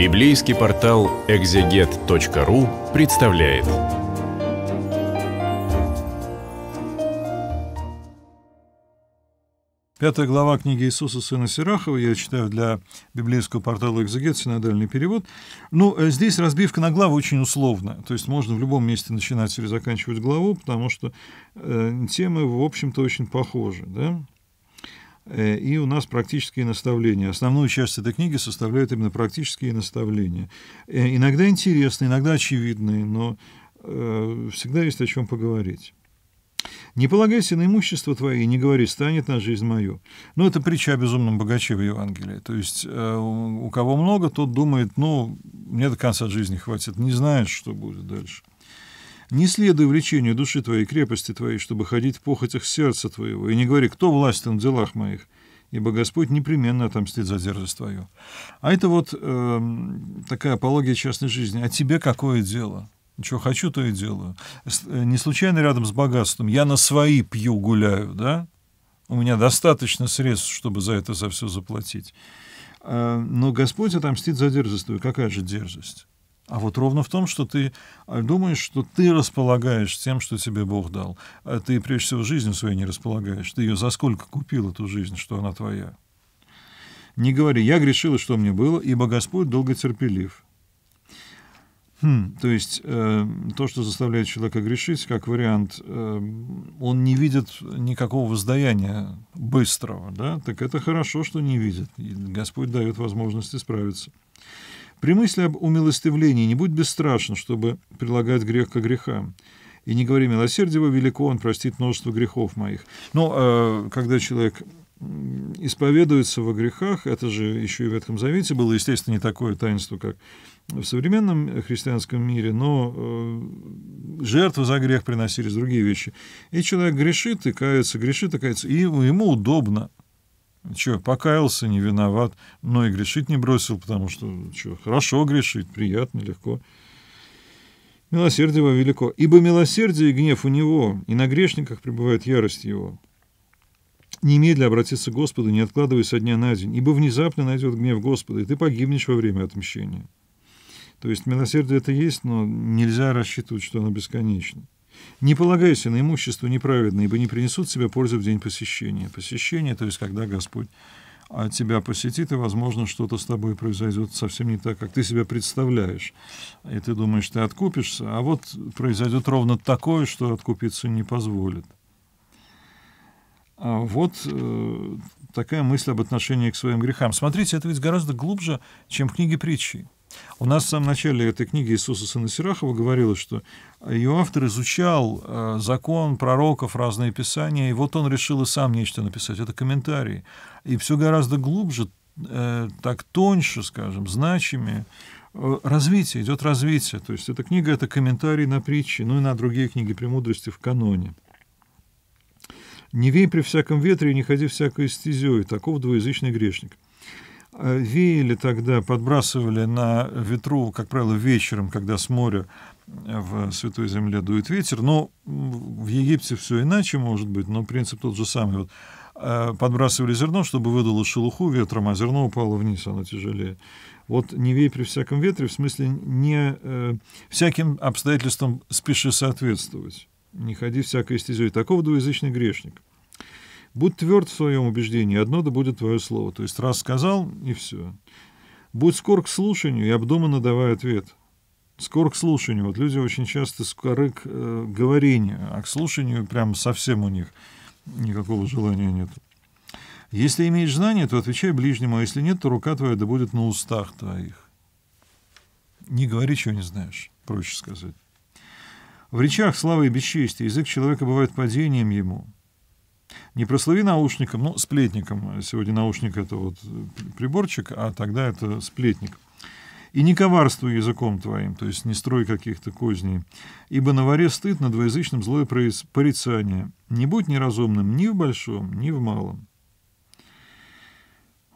Библейский портал экзегет.ру представляет. Пятая глава книги Иисуса Сына Сирахова, я читаю для библейского портала «Экзегет», синодальный перевод. Ну, э, здесь разбивка на главу очень условная, то есть можно в любом месте начинать или заканчивать главу, потому что э, темы, в общем-то, очень похожи, да? Э, и у нас практические наставления. Основную часть этой книги составляют именно практические наставления. Э, иногда интересные, иногда очевидные, но э, всегда есть о чем поговорить. «Не полагайся на имущество твое и не говори, станет на жизнь мою». Ну, это притча о безумном богаче в Евангелии. То есть э, у кого много, тот думает, ну, мне до конца жизни хватит, не знает, что будет дальше. Не следуй влечению души твоей, крепости твоей, чтобы ходить в похотях сердца твоего, и не говори, кто властен в делах моих, ибо Господь непременно отомстит за дерзость твою. А это вот э, такая апология частной жизни. А тебе какое дело? Что хочу, то и делаю. Э, не случайно рядом с богатством. Я на свои пью, гуляю, да? У меня достаточно средств, чтобы за это за все заплатить. Э, но Господь отомстит за дерзость твою. Какая же дерзость? А вот ровно в том, что ты а, думаешь, что ты располагаешь тем, что тебе Бог дал. А ты, прежде всего, жизнью своей не располагаешь. Ты ее за сколько купил, эту жизнь, что она твоя? Не говори, я грешил и что мне было, ибо Господь долготерпелив. Хм, то есть э, то, что заставляет человека грешить, как вариант, э, он не видит никакого воздаяния быстрого, да? Так это хорошо, что не видит. И Господь дает возможность исправиться. При мысли об умилостивлении не будь бесстрашен, чтобы прилагать грех к грехам. И не говори милосердие велико, он простит множество грехов моих. Но ну, э, а когда человек исповедуется во грехах, это же еще и в Ветхом Завете было, естественно, не такое таинство, как в современном христианском мире, но э, жертвы за грех приносились другие вещи. И человек грешит и кается, грешит и кается, и ему удобно Че, покаялся, не виноват, но и грешить не бросил, потому что, че, хорошо грешить, приятно, легко. Милосердие его велико, ибо милосердие и гнев у него, и на грешниках пребывает ярость его. Немедля обратиться к Господу, не откладывай со дня на день, ибо внезапно найдет гнев Господа, и ты погибнешь во время отмщения. То есть милосердие это есть, но нельзя рассчитывать, что оно бесконечно. Не полагайся на имущество неправедное, ибо не принесут тебе пользы в день посещения. Посещение, то есть когда Господь тебя посетит, и, возможно, что-то с тобой произойдет совсем не так, как ты себя представляешь. И ты думаешь, ты откупишься, а вот произойдет ровно такое, что откупиться не позволит. А вот э, такая мысль об отношении к своим грехам. Смотрите, это ведь гораздо глубже, чем в книге притчи. У нас в самом начале этой книги Иисуса Сына Сирахова говорилось, что ее автор изучал э, закон пророков, разные писания, и вот он решил и сам нечто написать. Это комментарий, И все гораздо глубже, э, так тоньше, скажем, значимее э, развитие, идет развитие. То есть эта книга — это комментарий на притчи, ну и на другие книги премудрости в каноне. «Не вей при всяком ветре и не ходи всякой стезей» — таков двуязычный грешник. Э, веяли тогда, подбрасывали на ветру, как правило, вечером, когда с моря э, в Святой Земле дует ветер. Но ну, в Египте все иначе, может быть, но принцип тот же самый. Вот, э, подбрасывали зерно, чтобы выдало шелуху ветром, а зерно упало вниз, оно тяжелее. Вот не вей при всяком ветре, в смысле не э, всяким обстоятельствам спеши соответствовать. Не ходи всякой стезей. Такого двуязычный грешник. Будь тверд в своем убеждении, одно да будет твое слово. То есть раз сказал, и все. Будь скор к слушанию и обдуманно давай ответ. Скор к слушанию. Вот люди очень часто скоры к э, говорению, а к слушанию прям совсем у них никакого желания нет. Если имеешь знание, то отвечай ближнему, а если нет, то рука твоя да будет на устах твоих. Не говори, чего не знаешь, проще сказать. В речах славы и бесчестия язык человека бывает падением ему – не прослыви наушником, ну, сплетником. Сегодня наушник — это вот приборчик, а тогда это сплетник. И не коварствуй языком твоим, то есть не строй каких-то козней, ибо на воре стыд на двоязычном злое порицание. Не будь неразумным ни в большом, ни в малом.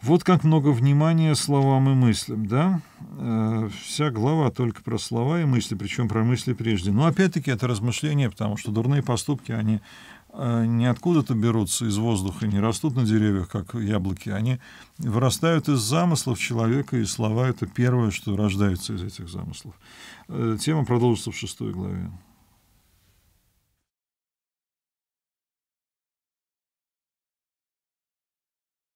Вот как много внимания словам и мыслям, да? Э, вся глава только про слова и мысли, причем про мысли прежде. Но опять-таки это размышление, потому что дурные поступки, они Э, не откуда-то берутся из воздуха, не растут на деревьях, как яблоки. Они вырастают из замыслов человека, и слова — это первое, что рождается из этих замыслов. Э, тема продолжится в шестой главе.